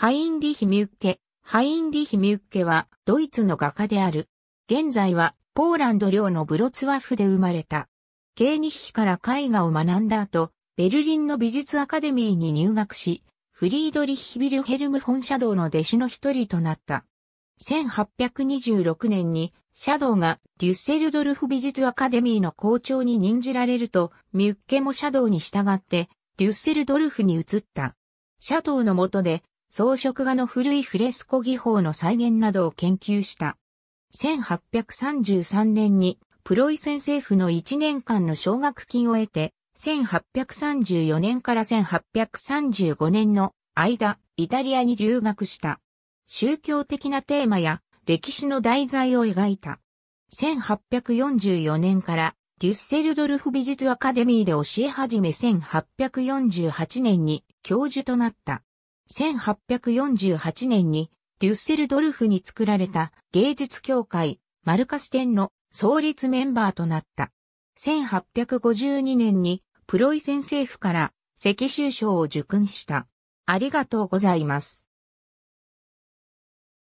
ハインリヒ・ミュッケ。ハインリヒ・ミュッケはドイツの画家である。現在はポーランド領のブロツワフで生まれた。ケーニヒから絵画を学んだ後、ベルリンの美術アカデミーに入学し、フリードリヒ・ビルヘルム・フォン・シャドウの弟子の一人となった。1826年に、シャドウがデュッセルドルフ美術アカデミーの校長に任じられると、ミュッケもシャドウに従って、デュッセルドルフに移った。シャドウの下で、装飾画の古いフレスコ技法の再現などを研究した。1833年にプロイセン政府の1年間の奨学金を得て、1834年から1835年の間、イタリアに留学した。宗教的なテーマや歴史の題材を描いた。1844年からデュッセルドルフ美術アカデミーで教え始め1848年に教授となった。1848年にデュッセルドルフに作られた芸術協会マルカスンの創立メンバーとなった。1852年にプロイセン政府から赤州賞を受勲した。ありがとうございます。